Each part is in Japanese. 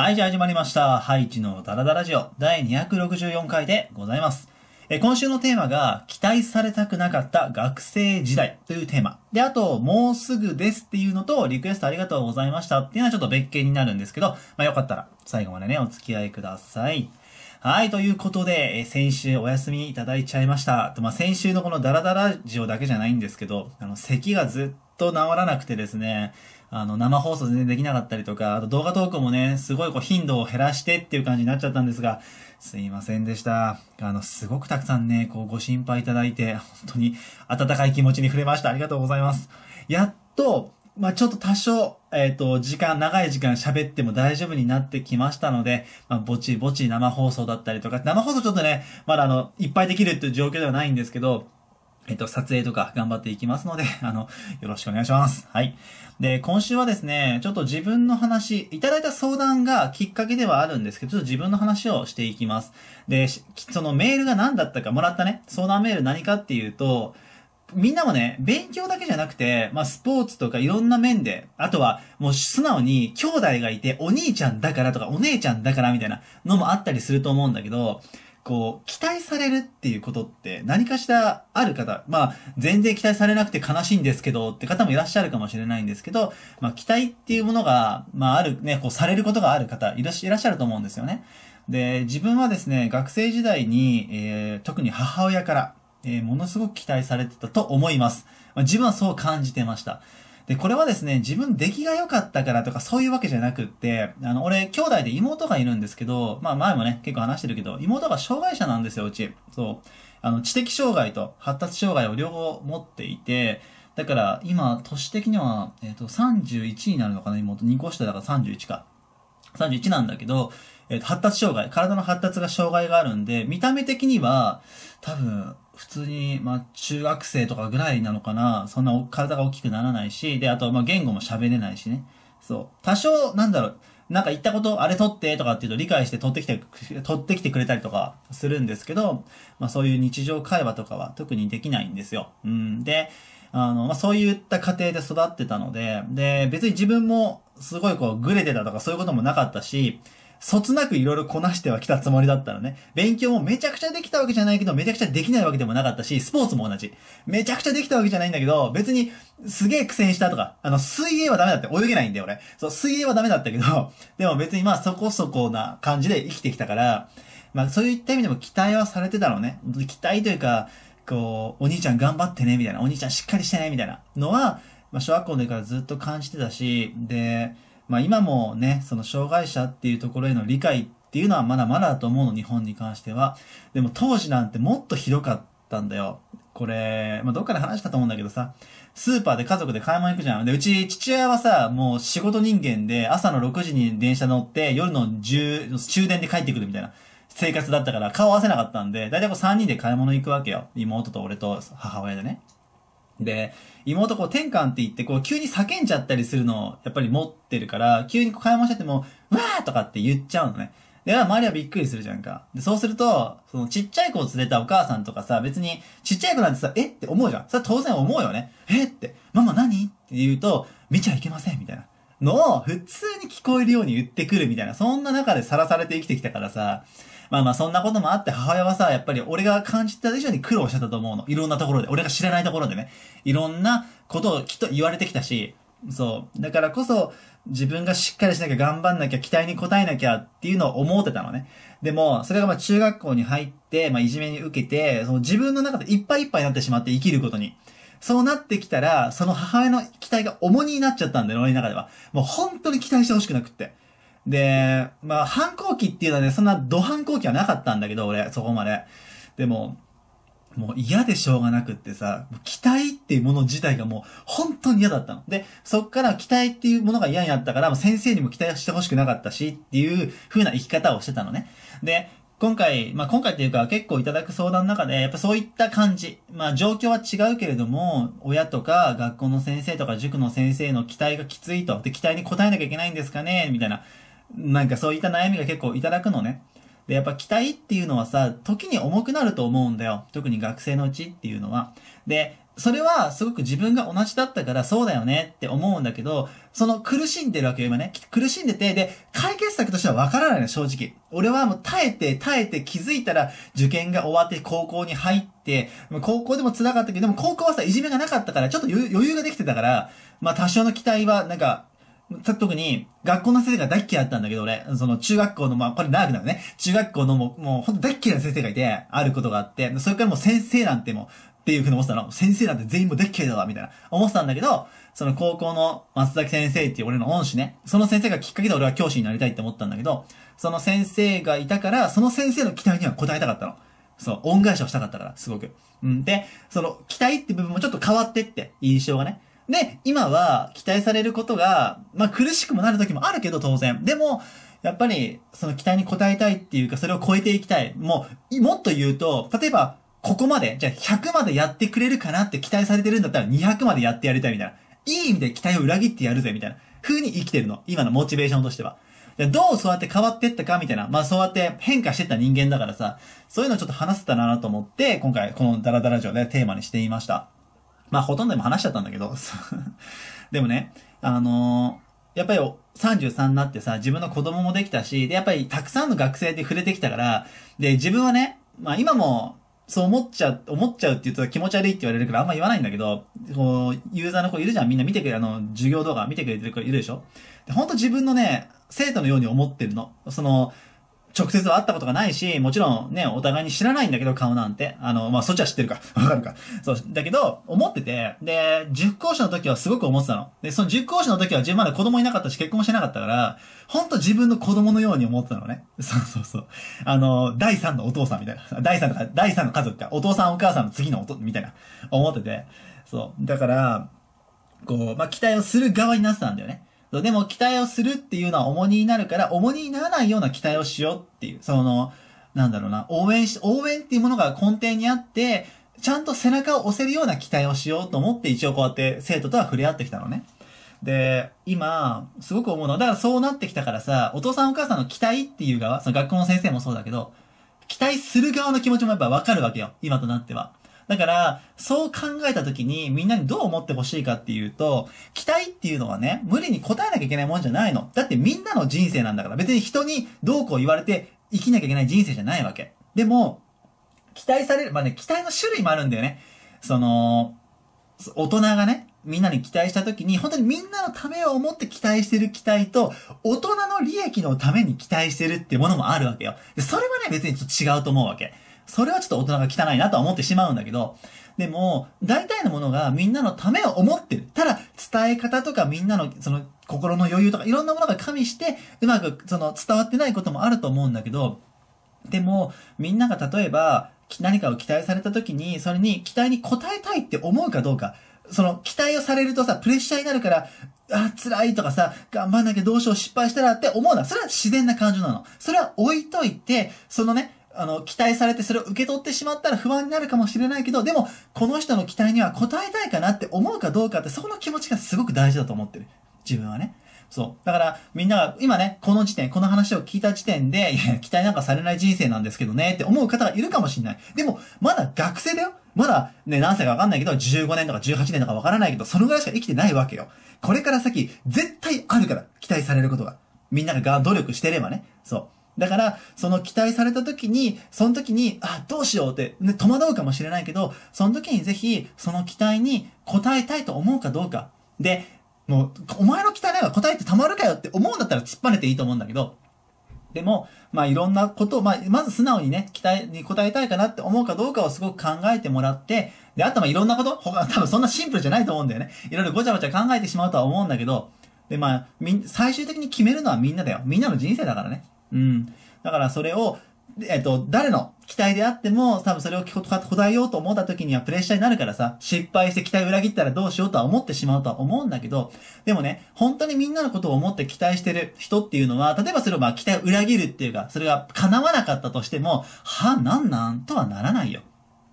はい、じゃあ始まりました。ハイチのダラダラジオ第264回でございます。え今週のテーマが、期待されたくなかった学生時代というテーマ。で、あと、もうすぐですっていうのと、リクエストありがとうございましたっていうのはちょっと別件になるんですけど、まあよかったら最後までね、お付き合いください。はい、ということで、え先週お休みいただいちゃいました。とまあ、先週のこのダラダラジオだけじゃないんですけど、あの、咳がずっと治らなくてですね、あの、生放送全然できなかったりとか、あと動画投稿もね、すごいこう頻度を減らしてっていう感じになっちゃったんですが、すいませんでした。あの、すごくたくさんね、こうご心配いただいて、本当に温かい気持ちに触れました。ありがとうございます。やっと、まあ、ちょっと多少、えっ、ー、と、時間、長い時間喋っても大丈夫になってきましたので、まあ、ぼちぼち生放送だったりとか、生放送ちょっとね、まだあの、いっぱいできるっていう状況ではないんですけど、えっと、撮影とか頑張っていきますので、あの、よろしくお願いします。はい。で、今週はですね、ちょっと自分の話、いただいた相談がきっかけではあるんですけど、ちょっと自分の話をしていきます。で、そのメールが何だったか、もらったね、相談メール何かっていうと、みんなもね、勉強だけじゃなくて、まあ、スポーツとかいろんな面で、あとは、もう素直に兄弟がいて、お兄ちゃんだからとか、お姉ちゃんだからみたいなのもあったりすると思うんだけど、こう、期待されるっていうことって何かしらある方、まあ、全然期待されなくて悲しいんですけどって方もいらっしゃるかもしれないんですけど、まあ、期待っていうものが、まあ、ある、ね、こう、されることがある方いらっしゃると思うんですよね。で、自分はですね、学生時代に、えー、特に母親から、えー、ものすごく期待されてたと思います。まあ、自分はそう感じてました。で、これはですね、自分出来が良かったからとかそういうわけじゃなくって、あの、俺、兄弟で妹がいるんですけど、まあ前もね、結構話してるけど、妹が障害者なんですよ、うち。そう。あの、知的障害と発達障害を両方持っていて、だから今、市的には、えっ、ー、と、31になるのかな、妹。2個下だから31か。31なんだけど、えっ、ー、と、発達障害、体の発達が障害があるんで、見た目的には、多分、普通に、まあ、中学生とかぐらいなのかな、そんな体が大きくならないし、で、あと、まあ、言語も喋れないしね。そう。多少、なんだろう、なんか言ったこと、あれ取ってとかっていうと理解して取ってきて、取ってきてくれたりとかするんですけど、まあそういう日常会話とかは特にできないんですよ。うん。で、あの、まあそういった家庭で育ってたので、で、別に自分もすごいこうグレてたとかそういうこともなかったし、そつなくいろいろこなしてはきたつもりだったのね。勉強もめちゃくちゃできたわけじゃないけど、めちゃくちゃできないわけでもなかったし、スポーツも同じ。めちゃくちゃできたわけじゃないんだけど、別に、すげえ苦戦したとか、あの、水泳はダメだって泳げないんだよ、俺。そう、水泳はダメだったけど、でも別にまあそこそこな感じで生きてきたから、まあそういった意味でも期待はされてたのね。期待というか、こう、お兄ちゃん頑張ってね、みたいな、お兄ちゃんしっかりしてね、みたいなのは、まあ小学校の時からずっと感じてたし、で、まあ今もね、その障害者っていうところへの理解っていうのはまだまだだと思うの、日本に関しては。でも当時なんてもっとひどかったんだよ。これ、まあ、どっかで話したと思うんだけどさ、スーパーで家族で買い物行くじゃん。で、うち父親はさ、もう仕事人間で、朝の6時に電車乗って、夜の10、終電で帰ってくるみたいな生活だったから、顔合わせなかったんで、だいたいこう3人で買い物行くわけよ。妹と俺と母親でね。で、妹こう、転換って言って、こう、急に叫んじゃったりするのを、やっぱり持ってるから、急にこう買い物してても、うわーとかって言っちゃうのね。で、周りはびっくりするじゃんか。で、そうすると、そのちっちゃい子を連れたお母さんとかさ、別に、ちっちゃい子なんてさ、えって思うじゃん。それは当然思うよね。えって、ママ何って言うと、見ちゃいけません、みたいな。のを、普通に聞こえるように言ってくるみたいな、そんな中でさらされて生きてきたからさ、まあまあそんなこともあって母親はさ、やっぱり俺が感じた以上に苦労してたと思うの。いろんなところで。俺が知らないところでね。いろんなことをきっと言われてきたし、そう。だからこそ、自分がしっかりしなきゃ頑張んなきゃ、期待に応えなきゃっていうのを思ってたのね。でも、それがまあ中学校に入って、まあいじめに受けて、その自分の中でいっぱいいっぱいになってしまって生きることに。そうなってきたら、その母親の期待が重荷になっちゃったんだよ、俺の中では。もう本当に期待してほしくなくって。で、まあ、反抗期っていうのはね、そんな土反抗期はなかったんだけど、俺、そこまで。でも、もう嫌でしょうがなくってさ、期待っていうもの自体がもう本当に嫌だったの。で、そっから期待っていうものが嫌になったから、先生にも期待してほしくなかったしっていう風な生き方をしてたのね。で、今回、まあ、今回っていうか結構いただく相談の中で、やっぱそういった感じ。まあ、状況は違うけれども、親とか学校の先生とか塾の先生の期待がきついと。で、期待に応えなきゃいけないんですかねみたいな。なんかそういった悩みが結構いただくのね。で、やっぱ期待っていうのはさ、時に重くなると思うんだよ。特に学生のうちっていうのは。で、それはすごく自分が同じだったからそうだよねって思うんだけど、その苦しんでるわけよ、今ね。苦しんでて、で、解決策としては分からないの、正直。俺はもう耐えて、耐えて気づいたら受験が終わって高校に入って、高校でも辛かったけど、でも高校はさ、いじめがなかったから、ちょっと余裕ができてたから、まあ多少の期待はなんか特に、学校の先生が大嫌いだったんだけど、俺、その中学校の、まあ、これ長くなるね。中学校のもう、もう、ほんと大嫌いな先生がいて、あることがあって、それからもう先生なんてもっていうふうに思ってたの。先生なんて全員も大っ嫌いだわ、みたいな。思ってたんだけど、その高校の松崎先生っていう俺の恩師ね。その先生がきっかけで俺は教師になりたいって思ったんだけど、その先生がいたから、その先生の期待には応えたかったの。そう、恩返しをしたかったから、すごく。うん。で、その、期待って部分もちょっと変わってって、印象がね。で、今は期待されることが、まあ苦しくもなる時もあるけど当然。でも、やっぱり、その期待に応えたいっていうか、それを超えていきたい。もう、もっと言うと、例えば、ここまで、じゃあ100までやってくれるかなって期待されてるんだったら200までやってやりたいみたいな。いい意味で期待を裏切ってやるぜみたいな。風に生きてるの。今のモチベーションとしては。どうそうやって変わってったかみたいな。まあそうやって変化してった人間だからさ、そういうのちょっと話せたらなと思って、今回このダラダラ城でテーマにしてみました。まあほとんど今話しちゃったんだけど、でもね、あのー、やっぱり33になってさ、自分の子供もできたし、で、やっぱりたくさんの学生で触れてきたから、で、自分はね、まあ今も、そう思っちゃう、思っちゃうって言うと気持ち悪いって言われるからあんま言わないんだけど、こう、ユーザーの子いるじゃんみんな見てくれ、あの、授業動画見てくれてる子いるでしょで、ほんと自分のね、生徒のように思ってるの。その、直接は会ったことがないし、もちろんね、お互いに知らないんだけど、顔なんて。あの、まあ、そっちは知ってるか。わかるか。そう、だけど、思ってて、で、塾講師の時はすごく思ってたの。で、その塾講師の時は自分まだ子供いなかったし、結婚してなかったから、ほんと自分の子供のように思ってたのね。そうそうそう。あの、第3のお父さんみたいな。第3とか、第3の家族か。お父さんお母さんの次のおと、みたいな。思ってて。そう。だから、こう、まあ、期待をする側になってたんだよね。でも期待をするっていうのは重荷になるから、重荷にならないような期待をしようっていう、その、なんだろうな、応援し、応援っていうものが根底にあって、ちゃんと背中を押せるような期待をしようと思って一応こうやって生徒とは触れ合ってきたのね。で、今、すごく思うのは、だからそうなってきたからさ、お父さんお母さんの期待っていう側、その学校の先生もそうだけど、期待する側の気持ちもやっぱわかるわけよ。今となっては。だから、そう考えた時にみんなにどう思ってほしいかっていうと、期待っていうのはね、無理に答えなきゃいけないもんじゃないの。だってみんなの人生なんだから、別に人にどうこう言われて生きなきゃいけない人生じゃないわけ。でも、期待される、まあね、期待の種類もあるんだよね。その、大人がね、みんなに期待した時に、本当にみんなのためを思って期待してる期待と、大人の利益のために期待してるってものもあるわけよ。で、それはね、別にちょっと違うと思うわけ。それはちょっと大人が汚いなとは思ってしまうんだけど、でも、大体のものがみんなのためを思ってる。ただ、伝え方とかみんなの、その、心の余裕とかいろんなものが加味して、うまく、その、伝わってないこともあると思うんだけど、でも、みんなが例えば、何かを期待された時に、それに期待に応えたいって思うかどうか、その期待をされるとさ、プレッシャーになるから、あ、辛いとかさ、頑張んなきゃどうしよう失敗したらって思うな。それは自然な感情なの。それは置いといて、そのね、あの、期待されてそれを受け取ってしまったら不安になるかもしれないけど、でも、この人の期待には応えたいかなって思うかどうかって、そこの気持ちがすごく大事だと思ってる。自分はね。そう。だから、みんなが、今ね、この時点、この話を聞いた時点で、期待なんかされない人生なんですけどね、って思う方がいるかもしれない。でも、まだ学生だよ。まだ、ね、何歳かわかんないけど、15年とか18年とかわからないけど、そのぐらいしか生きてないわけよ。これから先、絶対あるから、期待されることが。みんなが努力してればね。そう。だから、その期待された時に、その時に、あ、どうしようって、ね、戸惑うかもしれないけど、その時にぜひ、その期待に応えたいと思うかどうか。で、もう、お前の期待なん答えてたまるかよって思うんだったら突っぱねていいと思うんだけど、でも、まあいろんなことを、まあまず素直にね、期待に応えたいかなって思うかどうかをすごく考えてもらって、で、あとまあいろんなこと、他、多分そんなシンプルじゃないと思うんだよね。いろいろごちゃごちゃ考えてしまうとは思うんだけど、で、まあ、み、最終的に決めるのはみんなだよ。みんなの人生だからね。うん。だからそれを、えっと、誰の期待であっても、多分それを答えようと思った時にはプレッシャーになるからさ、失敗して期待裏切ったらどうしようとは思ってしまうとは思うんだけど、でもね、本当にみんなのことを思って期待してる人っていうのは、例えばそれをまあ期待を裏切るっていうか、それが叶わなかったとしても、はあ、なんなんとはならないよ。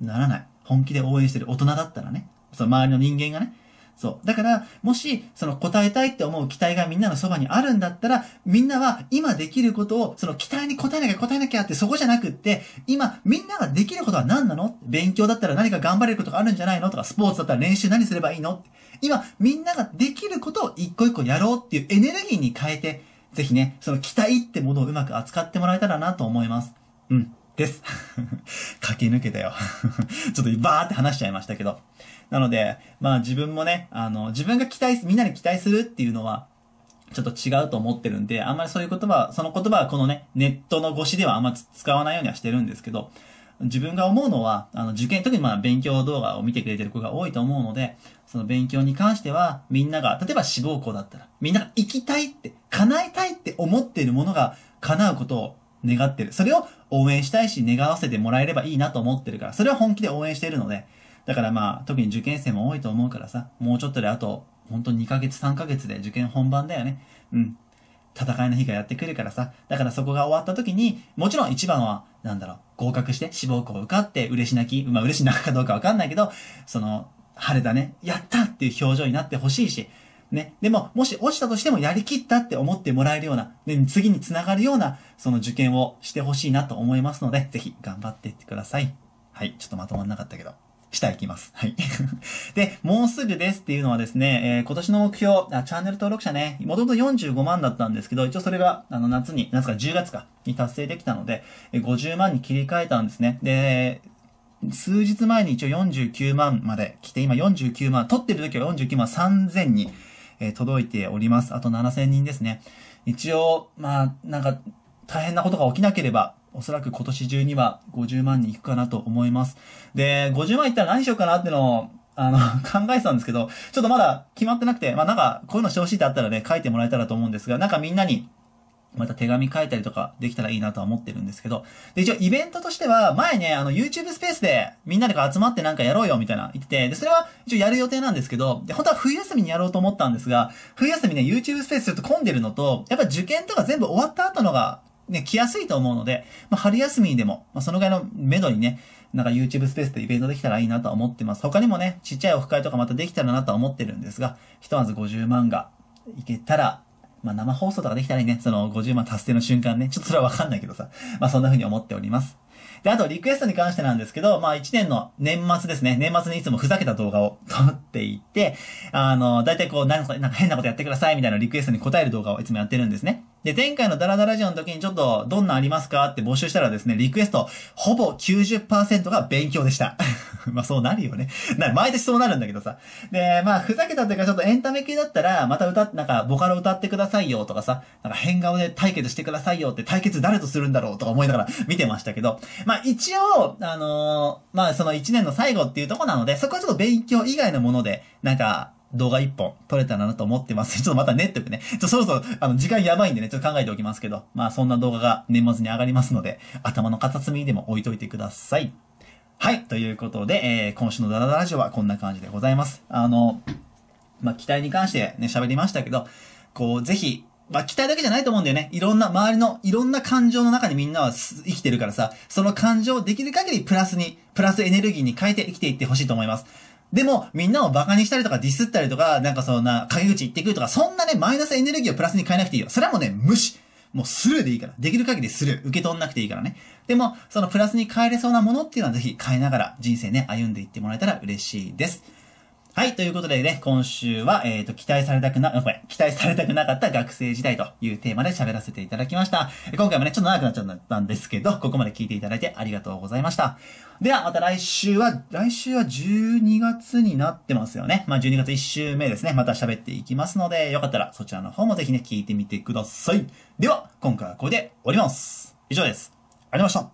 ならない。本気で応援してる大人だったらね。その周りの人間がね。そう。だから、もし、その答えたいって思う期待がみんなのそばにあるんだったら、みんなは今できることを、その期待に応えなきゃ答えなきゃってそこじゃなくって、今、みんなができることは何なの勉強だったら何か頑張れることがあるんじゃないのとか、スポーツだったら練習何すればいいの今、みんなができることを一個一個やろうっていうエネルギーに変えて、ぜひね、その期待ってものをうまく扱ってもらえたらなと思います。うん。です。駆け抜けたよ ちょっとバーって話しちゃいましたけど。なので、まあ自分もね、あの、自分が期待す、みんなに期待するっていうのは、ちょっと違うと思ってるんで、あんまりそういう言葉、その言葉はこのね、ネットの越しではあんま使わないようにはしてるんですけど、自分が思うのは、あの、受験、特にまあ勉強動画を見てくれてる子が多いと思うので、その勉強に関しては、みんなが、例えば志望校だったら、みんなが行きたいって、叶えたいって思っているものが叶うことを願ってる。それを応援したいし、願わせてもらえればいいなと思ってるから、それは本気で応援しているので、だからまあ、特に受験生も多いと思うからさ、もうちょっとであと、ほんと2ヶ月、3ヶ月で受験本番だよね。うん。戦いの日がやってくるからさ、だからそこが終わった時に、もちろん一番は、なんだろう、合格して、志望校受かって、嬉し泣き、まあ嬉し泣くかどうかわかんないけど、その、晴れたね、やったっていう表情になってほしいし、ね。でも、もし落ちたとしてもやりきったって思ってもらえるような、で次につながるような、その受験をしてほしいなと思いますので、ぜひ頑張っていってください。はい。ちょっとまとまんなかったけど。下行きます。はい。で、もうすぐですっていうのはですね、えー、今年の目標あ、チャンネル登録者ね、もともと45万だったんですけど、一応それが、あの、夏に、夏か10月か、に達成できたので、50万に切り替えたんですね。で、数日前に一応49万まで来て、今49万、取ってる時は49万3000に、え届いております。あと7000人ですね。一応、まあ、なんか、大変なことが起きなければ、おそらく今年中には50万人行くかなと思います。で、50万いったら何しようかなってのを、あの、考えてたんですけど、ちょっとまだ決まってなくて、まあなんか、こういうのしてほしいってあったらね、書いてもらえたらと思うんですが、なんかみんなに、また手紙書いたりとかできたらいいなとは思ってるんですけど。で、一応イベントとしては、前ね、あの、YouTube スペースでみんなで集まってなんかやろうよみたいな言ってて、で、それは一応やる予定なんですけど、で、本当は冬休みにやろうと思ったんですが、冬休みね、YouTube スペースちょっと混んでるのと、やっぱ受験とか全部終わった後のが、ね、来やすいと思うので、まあ、春休みにでも、まあ、そのぐらいの目処にね、なんか YouTube スペースでイベントできたらいいなとは思ってます。他にもね、ちっちゃいオフ会とかまたできたらなとは思ってるんですが、ひとまず50万がいけたらまあ、生放送とかできたらね、その50万達成の瞬間ね、ちょっとそれはわかんないけどさ、まあ、そんな風に思っております。で、あと、リクエストに関してなんですけど、まあ、1年の年末ですね。年末にいつもふざけた動画を 撮っていて、あの、だいたいこう、なんか変なことやってくださいみたいなリクエストに答える動画をいつもやってるんですね。で、前回のダラダラジオの時にちょっとどんなありますかって募集したらですね、リクエスト、ほぼ90%が勉強でした。まあそうなるよね。な、毎年そうなるんだけどさ。で、まあふざけたというかちょっとエンタメ系だったら、また歌、なんかボカロ歌ってくださいよとかさ、なんか変顔で対決してくださいよって対決誰とするんだろうとか思いながら 見てましたけど、まあ一応、あのー、まあその1年の最後っていうとこなので、そこはちょっと勉強以外のもので、なんか、動画1本撮れたらなと思ってます。ちょっとまたネっておくね。ちょ、そろそろ、あの、時間やばいんでね、ちょっと考えておきますけど、まあそんな動画が年末に上がりますので、頭の片隅にでも置いといてください。はい、ということで、えー、今週のダダダラジオはこんな感じでございます。あの、まあ、期待に関してね、喋りましたけど、こう、ぜひ、まあ、期待だけじゃないと思うんだよね。いろんな、周りの、いろんな感情の中にみんなは生きてるからさ、その感情をできる限りプラスに、プラスエネルギーに変えて生きていってほしいと思います。でも、みんなをバカにしたりとかディスったりとか、なんかそんな、陰口言ってくるとか、そんなね、マイナスエネルギーをプラスに変えなくていいよ。それはもうね、無視。もうスルーでいいから。できる限りスルー。受け取んなくていいからね。でも、そのプラスに変えれそうなものっていうのはぜひ変えながら人生ね、歩んでいってもらえたら嬉しいです。はい、ということでね、今週は、えっ、ー、と、期待されたくな、これ、期待されたくなかった学生時代というテーマで喋らせていただきました。今回もね、ちょっと長くなっちゃったんですけど、ここまで聞いていただいてありがとうございました。では、また来週は、来週は12月になってますよね。まあ、12月1週目ですね。また喋っていきますので、よかったらそちらの方もぜひね、聞いてみてください。では、今回はこれで終わります。以上です。ありがとうございました。